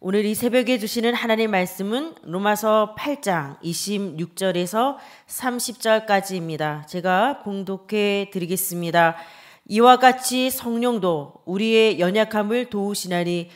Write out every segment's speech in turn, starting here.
오늘 이 새벽에 주시는 하나님 의 말씀은 로마서 8장 26절에서 30절까지입니다. 제가 봉독해 드리겠습니다. 이와 같이 성령도 우리의 연약함을 도우시나니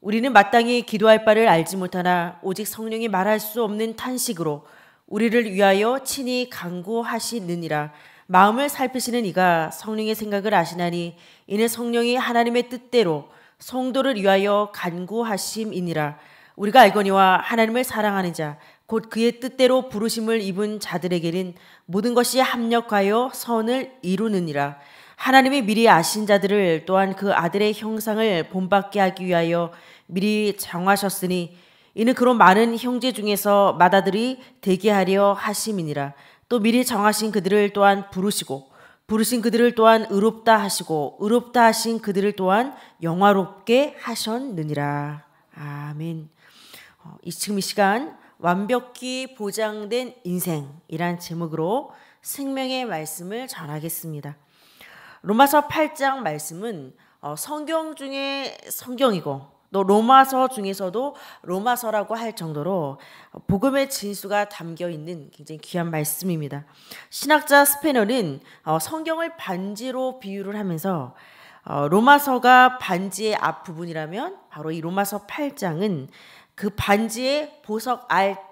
우리는 마땅히 기도할 바를 알지 못하나 오직 성령이 말할 수 없는 탄식으로 우리를 위하여 친히 강구하시느니라. 마음을 살피시는 이가 성령의 생각을 아시나니 이는 성령이 하나님의 뜻대로 성도를 위하여 간구하심이니라 우리가 알거니와 하나님을 사랑하는 자 곧 그의 뜻대로 부르심을 입은 자들에게는 모든 것이 합력하여 선을 이루느니라 하나님이 미리 아신 자들을 또한 그 아들의 형상을 본받게 하기 위하여 미리 정하셨으니 이는 그런 많은 형제 중에서 마다들이 대기하려 하심이니라 또 미리 정하신 그들을 또한 부르시고 부르신 그들을 또한 의롭다 하시고 의롭다 하신 그들을 또한 영화롭게 하셨느니라. 아멘. 어, 이 지금 이 시간 완벽히 보장된 인생이란 제목으로 생명의 말씀을 전하겠습니다. 로마서 8장 말씀은 어, 성경 중에 성경이고 또 로마서 중에서도 로마서라고 할 정도로 복음의 진수가 담겨 있는 굉장히 귀한 말씀입니다. 신학자 스페너는 어, 성경을 반지로 비유를 하면서 어, 로마서가 반지의 앞부분이라면 바로 이 로마서 8장은 그 반지의 보석 알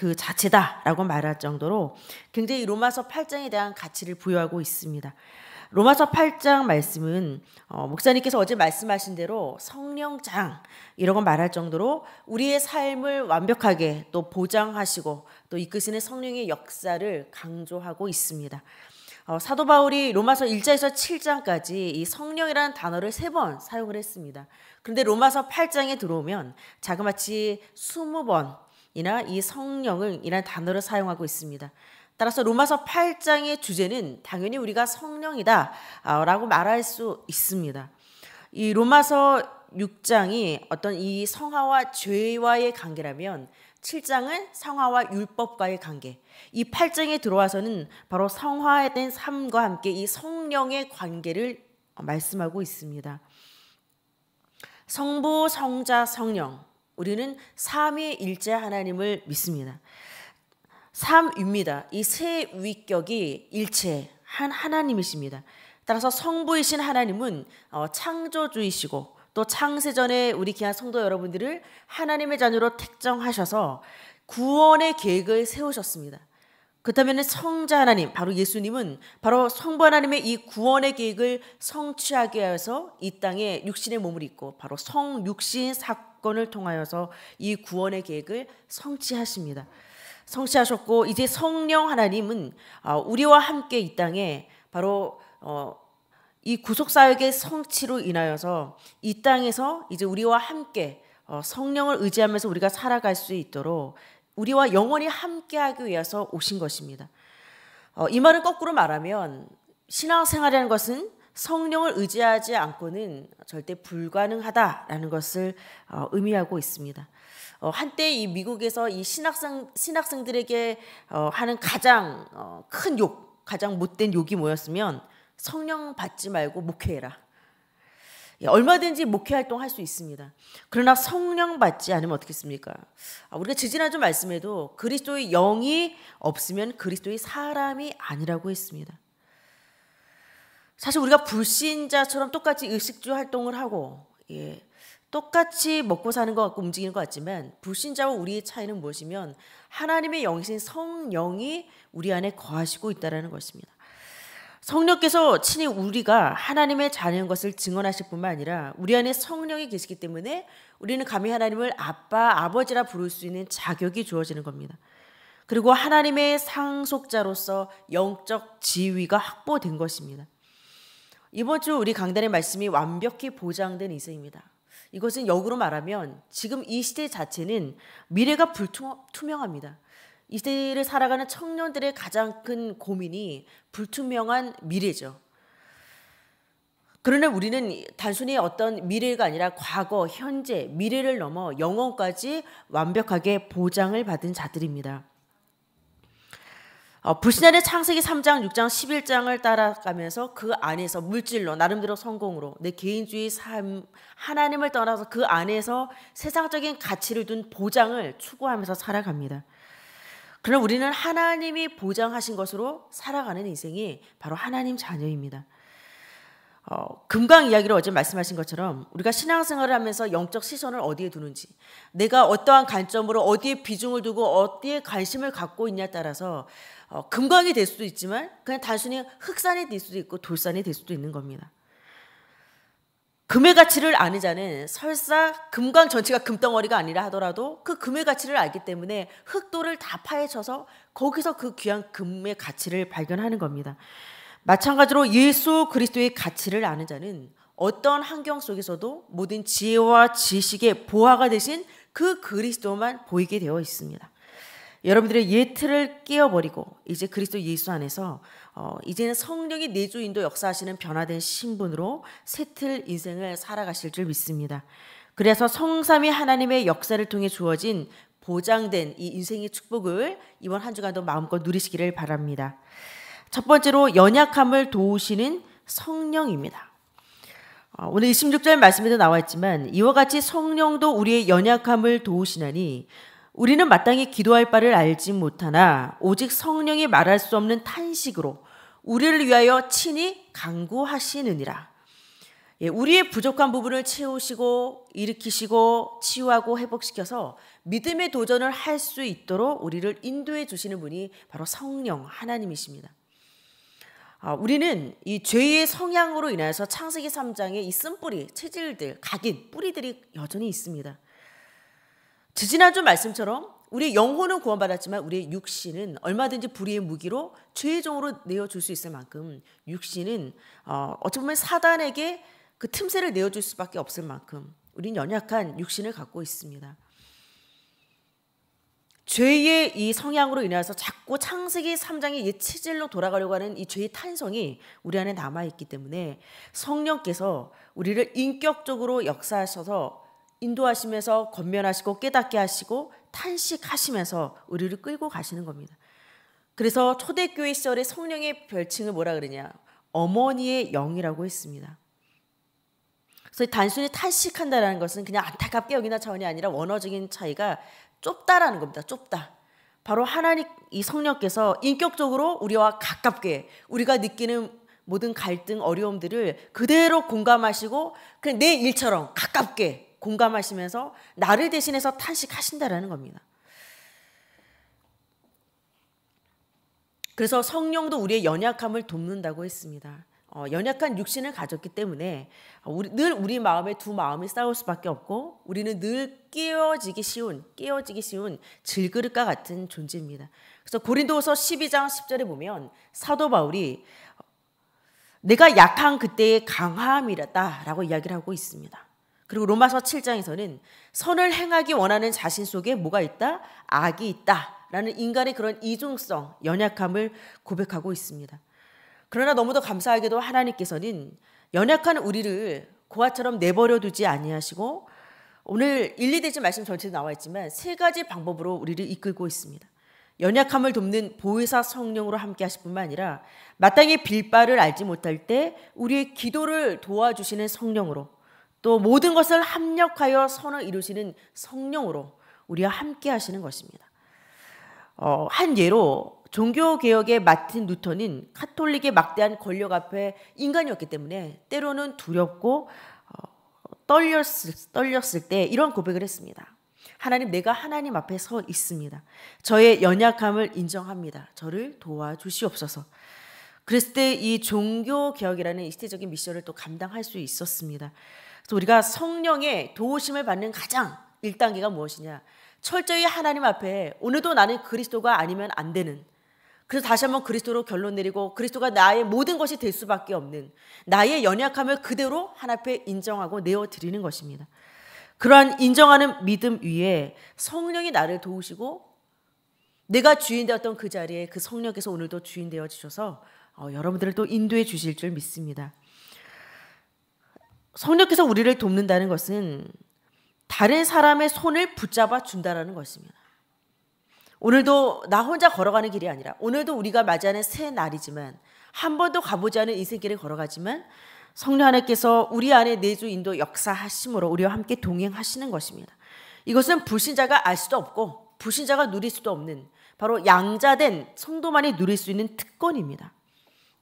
그 자체다라고 말할 정도로 굉장히 로마서 8장에 대한 가치를 부여하고 있습니다. 로마서 8장 말씀은 어, 목사님께서 어제 말씀하신 대로 성령장 이라고 말할 정도로 우리의 삶을 완벽하게 또 보장하시고 또 이끄시는 성령의 역사를 강조하고 있습니다. 어, 사도 바울이 로마서 1장에서 7장까지 이 성령이라는 단어를 세 번 사용을 했습니다. 그런데 로마서 8장에 들어오면 자그마치 20번이나 이 성령을 이란 단어를 사용하고 있습니다. 따라서 로마서 8장의 주제는 당연히 우리가 성령이다 아, 라고 말할 수 있습니다. 이 로마서 6장이 어떤 이 성화와 죄와의 관계라면 7장은 성화와 율법과의 관계. 이 8장에 들어와서는 바로 성화된 삶과 함께 이 성령의 관계를 말씀하고 있습니다. 성부, 성자, 성령. 우리는 삼위일체 하나님을 믿습니다. 삼위입니다. 이 세 위격이 일체한 하나님이십니다. 따라서 성부이신 하나님은 어, 창조주이시고 또 창세전에 우리 귀한 성도 여러분들을 하나님의 자녀로 택정하셔서 구원의 계획을 세우셨습니다. 그렇다면 성자 하나님, 바로 예수님은 바로 성부 하나님의 이 구원의 계획을 성취하게 하여서 이 땅에 육신의 몸을 입고 바로 성육신 사건을 통하여서 이 구원의 계획을 성취하십니다. 성취하셨고 이제 성령 하나님은 아, 우리와 함께 이 땅에 바로 어, 이 구속 사역의 성취로 인하여서 이 땅에서 이제 우리와 함께 어, 성령을 의지하면서 우리가 살아갈 수 있도록 우리와 영원히 함께하기 위해서 오신 것입니다. 어, 이 말은 거꾸로 말하면 신앙생활이라는 것은 성령을 의지하지 않고는 절대 불가능하다라는 것을 의미하고 있습니다. 어, 한때 이 미국에서 이 신학생 신학생들에게 어, 하는 가장 어, 큰 욕, 가장 못된 욕이 뭐였으면 성령 받지 말고 목회해라. 예, 얼마든지 목회 활동 할 수 있습니다. 그러나 성령 받지 않으면 어떻겠습니까? 아, 우리가 지지난주 말씀에도 그리스도의 영이 없으면 그리스도의 사람이 아니라고 했습니다. 사실 우리가 불신자처럼 똑같이 의식주 활동을 하고 예, 똑같이 먹고 사는 것 같고 움직이는 것 같지만 불신자와 우리의 차이는 무엇이면 하나님의 영이신 성령이 우리 안에 거하시고 있다는 것입니다. 성령께서 친히 우리가 하나님의 자녀인 것을 증언하실 뿐만 아니라 우리 안에 성령이 계시기 때문에 우리는 감히 하나님을 아빠, 아버지라 부를 수 있는 자격이 주어지는 겁니다. 그리고 하나님의 상속자로서 영적 지위가 확보된 것입니다. 이번 주 우리 강단의 말씀이 완벽히 보장된 인생입니다. 이것은 역으로 말하면 지금 이 시대 자체는 미래가 불투명합니다. 이 시대를 살아가는 청년들의 가장 큰 고민이 불투명한 미래죠. 그러나 우리는 단순히 어떤 미래가 아니라 과거, 현재, 미래를 넘어 영원까지 완벽하게 보장을 받은 자들입니다. 어, 불신의 창세기 3장, 6장, 11장을 따라가면서 그 안에서 물질로 나름대로 성공으로 내 개인주의 삶 하나님을 떠나서 그 안에서 세상적인 가치를 둔 보장을 추구하면서 살아갑니다. 그러 우리는 하나님이 보장하신 것으로 살아가는 인생이 바로 하나님 자녀입니다. 어, 금강 이야기를 어제 말씀하신 것처럼 우리가 신앙생활을 하면서 영적 시선을 어디에 두는지 내가 어떠한 관점으로 어디에 비중을 두고 어디에 관심을 갖고 있냐에 따라서 어, 금강이 될 수도 있지만 그냥 단순히 흑산이 될 수도 있고 돌산이 될 수도 있는 겁니다. 금의 가치를 아는 자는 설사 금강 전체가 금덩어리가 아니라 하더라도 그 금의 가치를 알기 때문에 흑돌을 다 파헤쳐서 거기서 그 귀한 금의 가치를 발견하는 겁니다. 마찬가지로 예수 그리스도의 가치를 아는 자는 어떤 환경 속에서도 모든 지혜와 지식의 보화가 되신 그 그리스도만 보이게 되어 있습니다. 여러분들의 예틀을 깨어버리고 이제 그리스도 예수 안에서 어, 이제는 성령이 내 주인도 역사하시는 변화된 신분으로 새 틀 인생을 살아가실 줄 믿습니다. 그래서 성삼위 하나님의 역사를 통해 주어진 보장된 이 인생의 축복을 이번 한 주간도 마음껏 누리시기를 바랍니다. 첫 번째로 연약함을 도우시는 성령입니다. 어, 오늘 26절 말씀에도 나와 있지만 이와 같이 성령도 우리의 연약함을 도우시나니 우리는 마땅히 기도할 바를 알지 못하나 오직 성령이 말할 수 없는 탄식으로 우리를 위하여 친히 강구하시느니라. 예, 우리의 부족한 부분을 채우시고 일으키시고 치유하고 회복시켜서 믿음의 도전을 할 수 있도록 우리를 인도해 주시는 분이 바로 성령 하나님이십니다. 아, 우리는 이 죄의 성향으로 인해서 창세기 3장에 이 쓴뿌리, 체질들, 각인, 뿌리들이 여전히 있습니다. 지지난주 말씀처럼 우리의 영혼은 구원받았지만 우리의 육신은 얼마든지 불의의 무기로 죄의 종으로 내어줄 수 있을 만큼 육신은 어찌 보면 사단에게 그 틈새를 내어줄 수밖에 없을 만큼 우린 연약한 육신을 갖고 있습니다. 죄의 이 성향으로 인해서 자꾸 창세기 3장의 이 체질로 돌아가려고 하는 이 죄의 탄성이 우리 안에 남아 있기 때문에 성령께서 우리를 인격적으로 역사하셔서 인도하시면서 건면하시고 깨닫게 하시고 탄식하시면서 우리를 끌고 가시는 겁니다. 그래서 초대교회 시절에 성령의 별칭을 뭐라 그러냐? 어머니의 영이라고 했습니다. 그래서 단순히 탄식한다라는 것은 그냥 안타깝게 여기나 차원이 아니라 원어적인 차이가 좁다라는 겁니다. 좁다. 바로 하나님 이 성령께서 인격적으로 우리와 가깝게 우리가 느끼는 모든 갈등 어려움들을 그대로 공감하시고 그냥 내 일처럼 가깝게 공감하시면서 나를 대신해서 탄식하신다라는 겁니다. 그래서 성령도 우리의 연약함을 돕는다고 했습니다. 어, 연약한 육신을 가졌기 때문에 우리, 늘 우리 마음에 두 마음이 싸울 수밖에 없고 우리는 늘 깨어지기 쉬운 깨어지기 쉬운 질그릇과 같은 존재입니다. 그래서 고린도서 12장 10절에 보면 사도 바울이 내가 약한 그때의 강함이라다라고 이야기를 하고 있습니다. 그리고 로마서 7장에서는 선을 행하기 원하는 자신 속에 뭐가 있다? 악이 있다. 라는 인간의 그런 이중성, 연약함을 고백하고 있습니다. 그러나 너무도 감사하게도 하나님께서는 연약한 우리를 고아처럼 내버려 두지 아니하시고 오늘 1, 2대지 말씀 전체에 나와 있지만 세 가지 방법으로 우리를 이끌고 있습니다. 연약함을 돕는 보혜사 성령으로 함께 하실 뿐만 아니라 마땅히 빌바를 알지 못할 때 우리의 기도를 도와주시는 성령으로 또 모든 것을 합력하여 선을 이루시는 성령으로 우리와 함께 하시는 것입니다. 어, 한 예로 종교개혁에 맡은 루터는 카톨릭의 막대한 권력 앞에 인간이었기 때문에 때로는 두렵고 어, 떨렸을, 떨렸을 때 이런 고백을 했습니다. 하나님, 내가 하나님 앞에 서 있습니다. 저의 연약함을 인정합니다. 저를 도와주시옵소서. 그랬을 때 이 종교개혁이라는 이 시대적인 미션을 또 감당할 수 있었습니다. 그래서 우리가 성령의 도우심을 받는 가장 1단계가 무엇이냐. 철저히 하나님 앞에 오늘도 나는 그리스도가 아니면 안 되는 그래서 다시 한번 그리스도로 결론 내리고 그리스도가 나의 모든 것이 될 수밖에 없는 나의 연약함을 그대로 하나 앞에 인정하고 내어 드리는 것입니다. 그러한 인정하는 믿음 위에 성령이 나를 도우시고 내가 주인 되었던 그 자리에 그 성령께서 오늘도 주인 되어 주셔서 어, 여러분들을 또 인도해 주실 줄 믿습니다. 성령께서 우리를 돕는다는 것은 다른 사람의 손을 붙잡아 준다라는 것입니다. 오늘도 나 혼자 걸어가는 길이 아니라 오늘도 우리가 맞이하는 새 날이지만 한 번도 가보지 않은 인생길을 걸어가지만 성령 하나님께서 우리 안에 내주 인도 역사하심으로 우리와 함께 동행하시는 것입니다. 이것은 불신자가 알 수도 없고 불신자가 누릴 수도 없는 바로 양자된 성도만이 누릴 수 있는 특권입니다.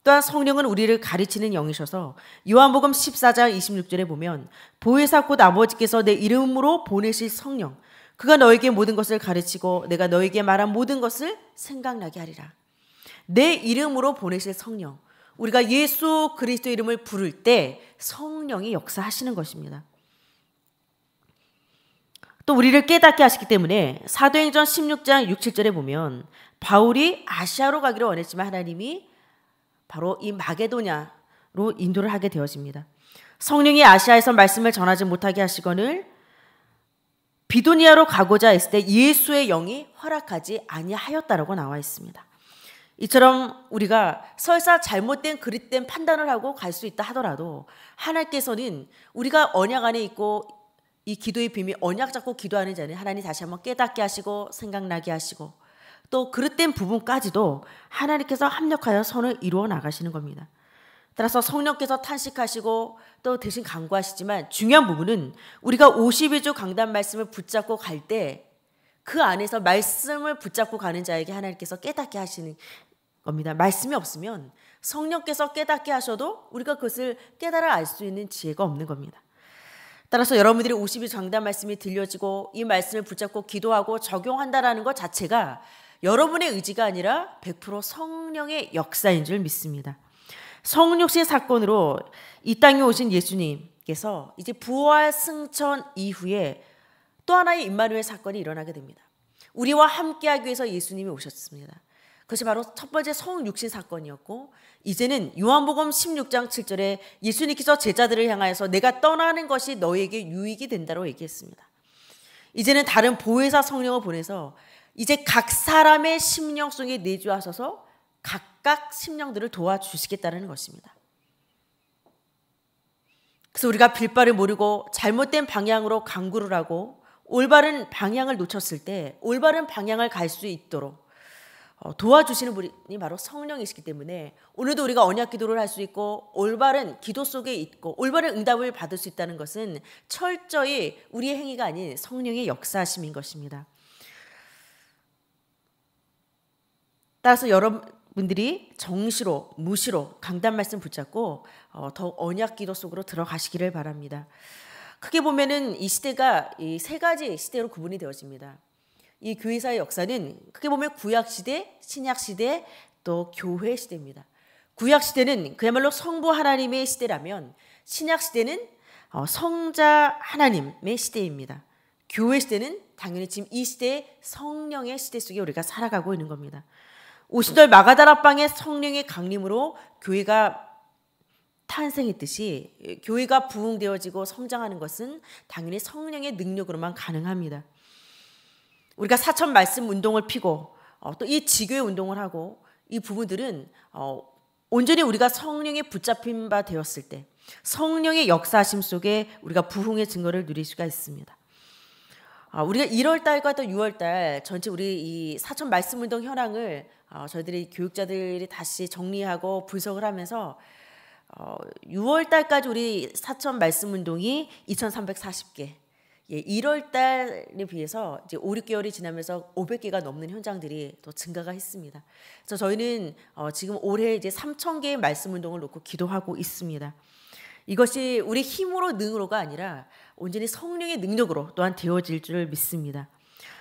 또한 성령은 우리를 가르치는 영이셔서 요한복음 14장 26절에 보면 보혜사 곧 아버지께서 내 이름으로 보내실 성령 그가 너에게 모든 것을 가르치고 내가 너에게 말한 모든 것을 생각나게 하리라. 내 이름으로 보내실 성령. 우리가 예수 그리스도 이름을 부를 때 성령이 역사하시는 것입니다. 또 우리를 깨닫게 하시기 때문에 사도행전 16장 6, 7절에 보면 바울이 아시아로 가기를 원했지만 하나님이 바로 이 마게도냐로 인도를 하게 되어집니다. 성령이 아시아에서 말씀을 전하지 못하게 하시거늘 비도니아로 가고자 했을 때 예수의 영이 허락하지 아니하였다라고 나와 있습니다. 이처럼 우리가 설사 잘못된 그릇된 판단을 하고 갈 수 있다 하더라도 하나님께서는 우리가 언약 안에 있고 이 기도의 비밀 언약 잡고 기도하는 자는 하나님 다시 한번 깨닫게 하시고 생각나게 하시고 또 그릇된 부분까지도 하나님께서 합력하여 선을 이루어 나가시는 겁니다. 따라서 성령께서 탄식하시고 또 대신 강구하시지만 중요한 부분은 우리가 5 2조 강단 말씀을 붙잡고 갈 때 그 안에서 말씀을 붙잡고 가는 자에게 하나님께서 깨닫게 하시는 겁니다. 말씀이 없으면 성령께서 깨닫게 하셔도 우리가 그것을 깨달아 알 수 있는 지혜가 없는 겁니다. 따라서 여러분들이 52 장단 말씀이 들려지고 이 말씀을 붙잡고 기도하고 적용한다라는 것 자체가 여러분의 의지가 아니라 100% 성령의 역사인 줄 믿습니다. 성육신 사건으로 이 땅에 오신 예수님께서 이제 부활 승천 이후에 또 하나의 임마누엘 사건이 일어나게 됩니다. 우리와 함께하기 위해서 예수님이 오셨습니다. 그것이 바로 첫 번째 성육신 사건이었고 이제는 요한복음 16장 7절에 예수님께서 제자들을 향하여서 내가 떠나는 것이 너에게 유익이 된다고 얘기했습니다. 이제는 다른 보혜사 성령을 보내서 이제 각 사람의 심령 속에 내주하셔서 각각 심령들을 도와주시겠다는 것입니다. 그래서 우리가 빌바를 모르고 잘못된 방향으로 강구를 하고 올바른 방향을 놓쳤을 때 올바른 방향을 갈 수 있도록 어, 도와주시는 분이 바로 성령이시기 때문에 오늘도 우리가 언약 기도를 할 수 있고 올바른 기도 속에 있고 올바른 응답을 받을 수 있다는 것은 철저히 우리의 행위가 아닌 성령의 역사심인 것입니다. 따라서 여러분 분들이 정시로 무시로 강단 말씀 붙잡고 어, 더 언약 기도 속으로 들어가시기를 바랍니다. 크게 보면은 이 시대가 이 세 가지 시대로 구분이 되어집니다. 이 교회사의 역사는 크게 보면 구약 시대, 신약 시대, 또 교회 시대입니다. 구약 시대는 그야말로 성부 하나님의 시대라면 신약 시대는 어, 성자 하나님의 시대입니다. 교회 시대는 당연히 지금 이 시대의 성령의 시대 속에 우리가 살아가고 있는 겁니다. 오시절 마가다라방의 성령의 강림으로 교회가 탄생했듯이 교회가 부흥되어지고 성장하는 것은 당연히 성령의 능력으로만 가능합니다. 우리가 사천 말씀 운동을 피고 어, 또이 지교의 운동을 하고 이 부분들은 어, 온전히 우리가 성령에 붙잡힌 바 되었을 때 성령의 역사심 속에 우리가 부흥의 증거를 누릴 수가 있습니다. 아, 우리가 1월 달과 또 6월 달 전체 우리 이 사천 말씀 운동 현황을 어, 저희들이 교육자들이 다시 정리하고 분석을 하면서 어, 6월 달까지 우리 사천 말씀 운동이 2,340개. 예, 1월 달에 비해서 이제 5, 6개월이 지나면서 500개가 넘는 현장들이 또 증가가 했습니다. 그래서 저희는 어, 지금 올해 이제 3,000개의 말씀 운동을 놓고 기도하고 있습니다. 이것이 우리 힘으로 능으로가 아니라 온전히 성령의 능력으로 또한 되어질 줄 믿습니다.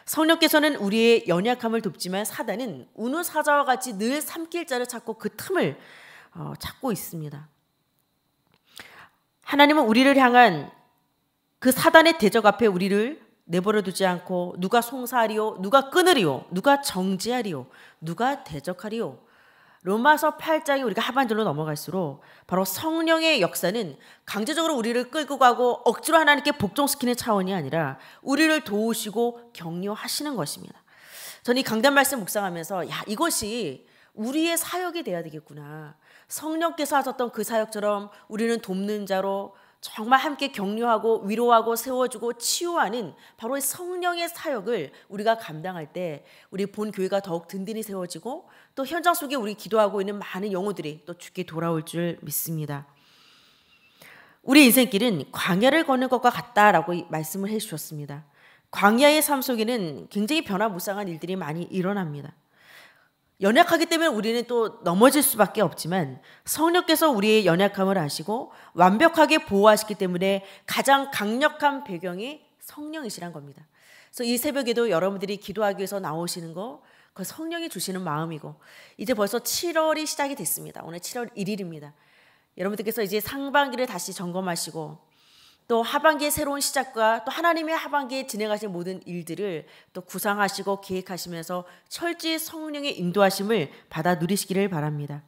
성령께서는 우리의 연약함을 돕지만 사단은 우는 사자와 같이 늘 삼킬자를 찾고 그 틈을 어, 찾고 있습니다. 하나님은 우리를 향한 그 사단의 대적 앞에 우리를 내버려 두지 않고 누가 송사하리요 누가 끊으리요 누가 정지하리요 누가 대적하리요 로마서 8장이 우리가 하반절로 넘어갈수록 바로 성령의 역사는 강제적으로 우리를 끌고 가고 억지로 하나님께 복종시키는 차원이 아니라 우리를 도우시고 격려하시는 것입니다. 저는 이 강단 말씀 묵상하면서 야 이것이 우리의 사역이 돼야 되겠구나. 성령께서 하셨던 그 사역처럼 우리는 돕는 자로 정말 함께 격려하고 위로하고 세워주고 치유하는 바로 성령의 사역을 우리가 감당할 때 우리 본 교회가 더욱 든든히 세워지고 또 현장 속에 우리 기도하고 있는 많은 영혼들이 또 죽게 돌아올 줄 믿습니다. 우리 인생길은 광야를 걷는 것과 같다라고 말씀을 해주셨습니다. 광야의 삶 속에는 굉장히 변화무쌍한 일들이 많이 일어납니다. 연약하기 때문에 우리는 또 넘어질 수밖에 없지만 성령께서 우리의 연약함을 아시고 완벽하게 보호하시기 때문에 가장 강력한 배경이 성령이시란 겁니다. 그래서 이 새벽에도 여러분들이 기도하기 위해서 나오시는 거, 그 성령이 주시는 마음이고 이제 벌써 7월이 시작이 됐습니다. 오늘 7월 1일입니다. 여러분들께서 이제 상반기를 다시 점검하시고 또 하반기의 새로운 시작과 또 하나님의 하반기에 진행하신 모든 일들을 또 구상하시고 계획하시면서 철저히 성령의 인도하심을 받아 누리시기를 바랍니다.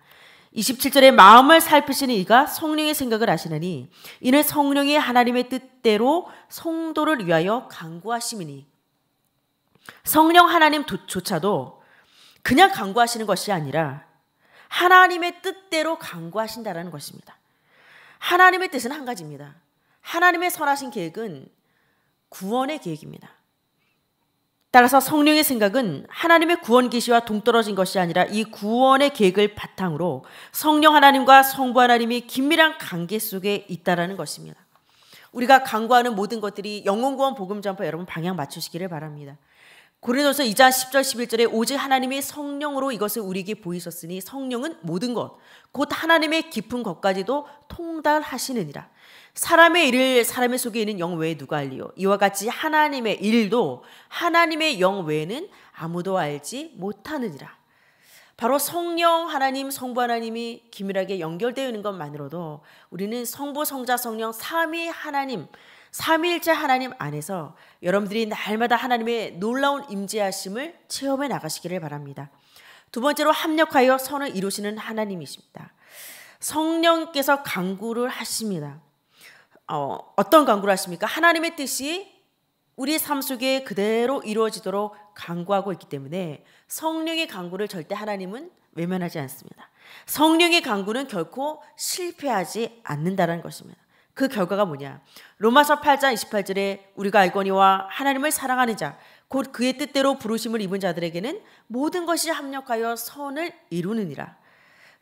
27절에 마음을 살피시는 이가 성령의 생각을 아시나니 이는 성령이 하나님의 뜻대로 성도를 위하여 강구하심이니 성령 하나님조차도 그냥 강구하시는 것이 아니라 하나님의 뜻대로 강구하신다라는 것입니다. 하나님의 뜻은 한 가지입니다. 하나님의 선하신 계획은 구원의 계획입니다. 따라서 성령의 생각은 하나님의 구원 계시와 동떨어진 것이 아니라 이 구원의 계획을 바탕으로 성령 하나님과 성부 하나님이 긴밀한 관계 속에 있다라는 것입니다. 우리가 강구하는 모든 것들이 영혼구원 복음 전파 여러분 방향 맞추시기를 바랍니다. 고린도서 2자 10절 11절에 오직 하나님의 성령으로 이것을 우리에게 보이셨으니 성령은 모든 것 곧 하나님의 깊은 것까지도 통달하시느니라. 사람의 일을 사람의 속에 있는 영 외에 누가 알리요? 이와 같이 하나님의 일도 하나님의 영 외에는 아무도 알지 못하느니라. 바로 성령 하나님, 성부 하나님이 기밀하게 연결되어 있는 것만으로도 우리는 성부, 성자, 성령 삼위 하나님 삼위일체 하나님 안에서 여러분들이 날마다 하나님의 놀라운 임재하심을 체험해 나가시기를 바랍니다. 두 번째로 합력하여 선을 이루시는 하나님이십니다. 성령께서 강구를 하십니다. 어, 어떤 강구를 하십니까? 하나님의 뜻이 우리 삶 속에 그대로 이루어지도록 강구하고 있기 때문에 성령의 강구를 절대 하나님은 외면하지 않습니다. 성령의 강구는 결코 실패하지 않는다는 것입니다. 그 결과가 뭐냐? 로마서 8장 28절에 우리가 알거니와 하나님을 사랑하는 자, 곧 그의 뜻대로 부르심을 입은 자들에게는 모든 것이 합력하여 선을 이루느니라.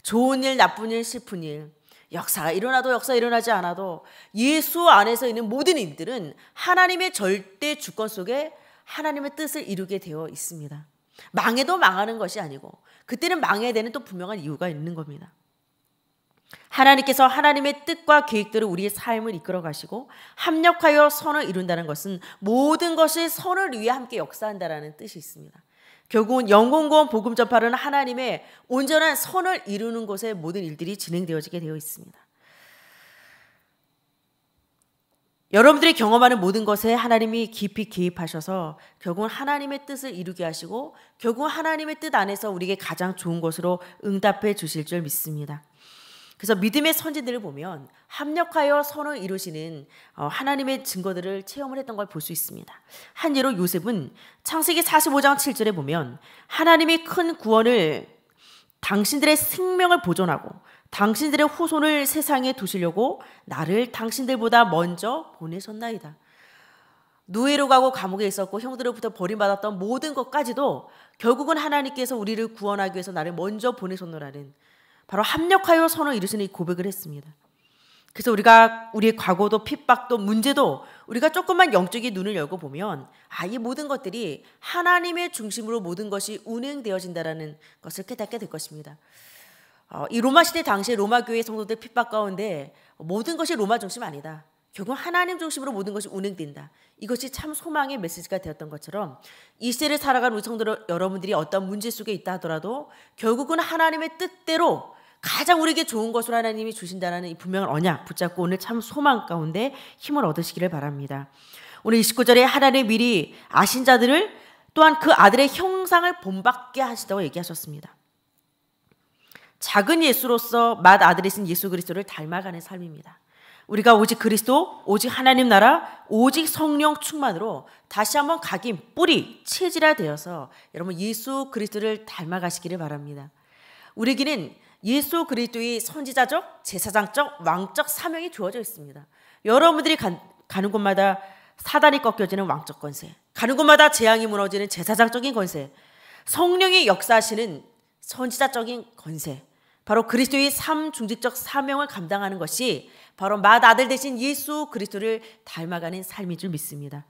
좋은 일, 나쁜 일, 슬픈 일, 역사가 일어나도 역사가 일어나지 않아도 예수 안에서 있는 모든 일들은 하나님의 절대 주권 속에 하나님의 뜻을 이루게 되어 있습니다. 망해도 망하는 것이 아니고 그때는 망해야 되는 또 분명한 이유가 있는 겁니다. 하나님께서 하나님의 뜻과 계획대로 우리의 삶을 이끌어 가시고 합력하여 선을 이룬다는 것은 모든 것이 선을 위해 함께 역사한다라는 뜻이 있습니다. 결국은 영공권 복음 전파는 하나님의 온전한 선을 이루는 곳에 모든 일들이 진행되어지게 되어 있습니다. 여러분들이 경험하는 모든 것에 하나님이 깊이 개입하셔서 결국은 하나님의 뜻을 이루게 하시고 결국 하나님의 뜻 안에서 우리에게 가장 좋은 것으로 응답해 주실 줄 믿습니다. 그래서 믿음의 선지들을 보면 합력하여 선을 이루시는 어, 하나님의 증거들을 체험을 했던 걸 볼 수 있습니다. 한 예로 요셉은 창세기 45장 7절에 보면 하나님이 큰 구원을 당신들의 생명을 보존하고 당신들의 후손을 세상에 두시려고 나를 당신들보다 먼저 보내셨나이다. 누에로 가고 감옥에 있었고 형들로부터 버림받았던 모든 것까지도 결국은 하나님께서 우리를 구원하기 위해서 나를 먼저 보내셨노라는 바로 합력하여 선을 이루시는 이 고백을 했습니다. 그래서 우리가 우리의 과거도 핍박도 문제도 우리가 조금만 영적인 눈을 열고 보면 아 이 모든 것들이 하나님의 중심으로 모든 것이 운행되어진다라는 것을 깨닫게 될 것입니다. 어, 이 로마 시대 당시 로마 교회 성도들 핍박 가운데 모든 것이 로마 중심 아니다. 결국 하나님 중심으로 모든 것이 운행된다. 이것이 참 소망의 메시지가 되었던 것처럼 이 시대를 살아간 우리 성도 여러분들이 어떤 문제 속에 있다 하더라도 결국은 하나님의 뜻대로 가장 우리에게 좋은 것으로 하나님이 주신다라는 이 분명한 언약 붙잡고 오늘 참 소망 가운데 힘을 얻으시기를 바랍니다. 오늘 29절에 하나님 미리 아신 자들을 또한 그 아들의 형상을 본받게 하시다고 얘기하셨습니다. 작은 예수로서 맏 아들이신 예수 그리스도를 닮아가는 삶입니다. 우리가 오직 그리스도, 오직 하나님 나라, 오직 성령 충만으로 다시 한번 각인, 뿌리, 체질화 되어서 여러분 예수 그리스도를 닮아가시기를 바랍니다. 우리에게는 예수 그리스도의 선지자적, 제사장적, 왕적 사명이 주어져 있습니다. 여러분들이 가, 가는 곳마다 사단이 꺾여지는 왕적 권세, 가는 곳마다 재앙이 무너지는 제사장적인 권세, 성령이 역사하시는 선지자적인 권세, 바로 그리스도의 삶 중직적 사명을 감당하는 것이 바로 맏 아들 대신 예수 그리스도를 닮아가는 삶인 줄 믿습니다.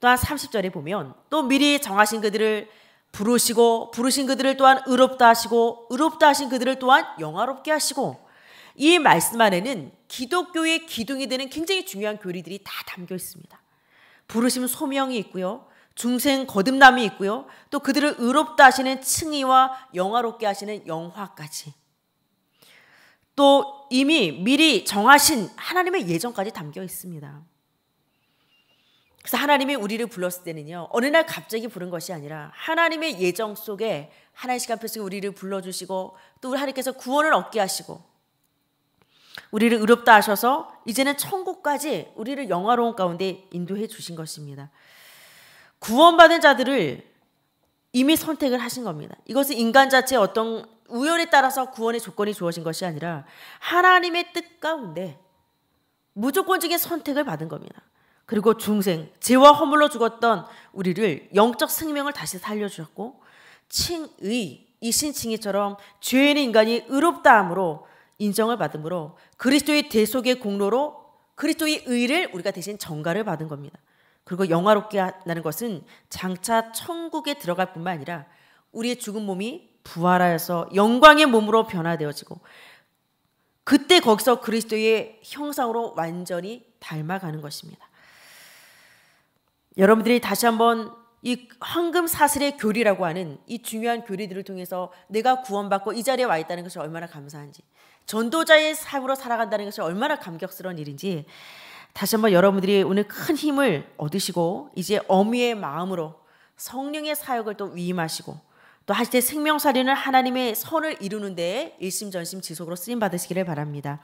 또한 30절에 보면 또 미리 정하신 그들을 부르시고 부르신 그들을 또한 의롭다 하시고 의롭다 하신 그들을 또한 영화롭게 하시고 이 말씀 안에는 기독교의 기둥이 되는 굉장히 중요한 교리들이 다 담겨 있습니다. 부르심 소명이 있고요. 중생 거듭남이 있고요. 또 그들을 의롭다 하시는 층위와 영화롭게 하시는 영화까지. 또 이미 미리 정하신 하나님의 예정까지 담겨 있습니다. 그래서 하나님이 우리를 불렀을 때는요. 어느 날 갑자기 부른 것이 아니라 하나님의 예정 속에 하나님 시간 앞에 서 우리를 불러주시고 또 우리 하나님께서 구원을 얻게 하시고 우리를 의롭다 하셔서 이제는 천국까지 우리를 영화로운 가운데 인도해 주신 것입니다. 구원받은 자들을 이미 선택을 하신 겁니다. 이것은 인간 자체의 어떤 우연에 따라서 구원의 조건이 주어진 것이 아니라 하나님의 뜻 가운데 무조건적인 선택을 받은 겁니다. 그리고 중생, 죄와 허물로 죽었던 우리를 영적 생명을 다시 살려주셨고 칭의, 이신칭의처럼 죄인 인간이 의롭다함으로 인정을 받으므로 그리스도의 대속의 공로로 그리스도의 의를 우리가 대신 정가를 받은 겁니다. 그리고 영화롭게 하는 것은 장차 천국에 들어갈 뿐만 아니라 우리의 죽은 몸이 부활하여서 영광의 몸으로 변화되어지고 그때 거기서 그리스도의 형상으로 완전히 닮아가는 것입니다. 여러분들이 다시 한번 이 황금 사슬의 교리라고 하는 이 중요한 교리들을 통해서 내가 구원받고 이 자리에 와 있다는 것이 얼마나 감사한지 전도자의 삶으로 살아간다는 것이 얼마나 감격스러운 일인지 다시 한번 여러분들이 오늘 큰 힘을 얻으시고 이제 어미의 마음으로 성령의 사역을 또 위임하시고 또 하실 생명살인을 하나님의 선을 이루는 데 일심전심 지속으로 쓰임 받으시기를 바랍니다.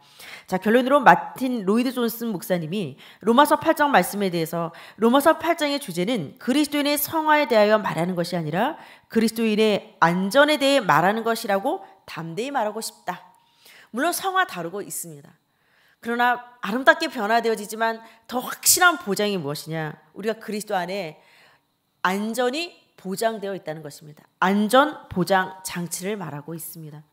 자, 결론으로 마틴 로이드 존슨 목사님이 로마서 8장 말씀에 대해서 로마서 8장의 주제는 그리스도인의 성화에 대하여 말하는 것이 아니라 그리스도인의 안전에 대해 말하는 것이라고 담대히 말하고 싶다. 물론 성화 다루고 있습니다. 그러나 아름답게 변화되어지지만 더 확실한 보장이 무엇이냐? 우리가 그리스도 안에 안전이 보장되어 있다는 것입니다. 안전 보장 장치를 말하고 있습니다.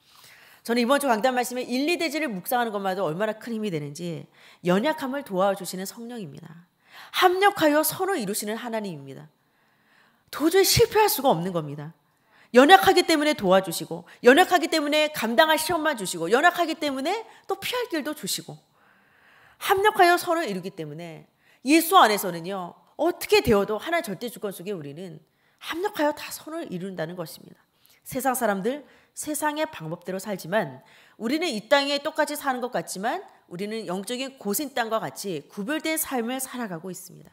저는 이번 주 강단 말씀에 1, 2대지를 묵상하는 것만 해도 얼마나 큰 힘이 되는지 연약함을 도와주시는 성령입니다. 합력하여 선을 이루시는 하나님입니다. 도저히 실패할 수가 없는 겁니다. 연약하기 때문에 도와주시고 연약하기 때문에 감당할 시험만 주시고 연약하기 때문에 또 피할 길도 주시고 합력하여 선을 이루기 때문에 예수 안에서는요 어떻게 되어도 하나의 절대 주권 속에 우리는 합력하여 다 선을 이룬다는 것입니다. 세상 사람들 세상의 방법대로 살지만 우리는 이 땅에 똑같이 사는 것 같지만 우리는 영적인 고신 땅과 같이 구별된 삶을 살아가고 있습니다.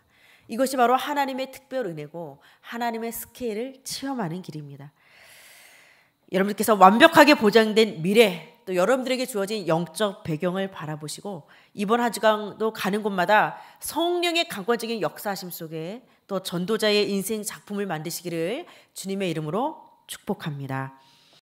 이것이 바로 하나님의 특별 은혜고 하나님의 스케일을 체험하는 길입니다. 여러분께서 완벽하게 보장된 미래 또 여러분들에게 주어진 영적 배경을 바라보시고 이번 한 주간도 가는 곳마다 성령의 강권적인 역사심 속에 또 전도자의 인생 작품을 만드시기를 주님의 이름으로 축복합니다.